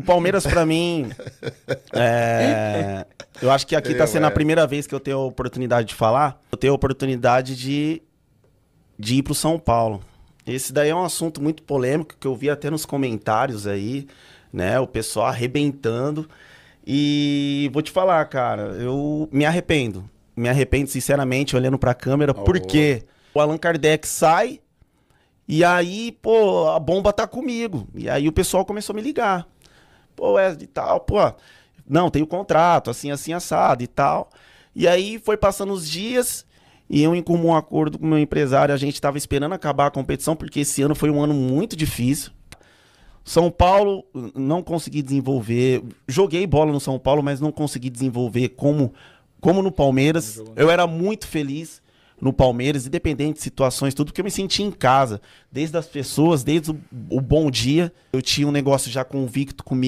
O Palmeiras, para mim, é... eu acho que aqui tá é, sendo a primeira vez que eu tenho a oportunidade de falar. Eu tenho a oportunidade de, de ir pro São Paulo. Esse daí é um assunto muito polêmico que eu vi até nos comentários aí, né? O pessoal arrebentando. E vou te falar, cara, eu me arrependo. Me arrependo, sinceramente, olhando pra câmera, oh. porque o Allan Kardec sai e aí, pô, a bomba tá comigo. E aí o pessoal começou a me ligar pô, é de tal, pô, não, tem o contrato, assim, assim, assado e tal. E aí foi passando os dias e eu, em comum acordo com o meu empresário, a gente estava esperando acabar a competição, porque esse ano foi um ano muito difícil. São Paulo, não consegui desenvolver. Joguei bola no São Paulo, mas não consegui desenvolver como, como no Palmeiras. Né? Eu era muito feliz no Palmeiras, independente de situações, tudo, porque eu me sentia em casa. Desde as pessoas, desde o, o bom dia. Eu tinha um negócio já convicto comigo.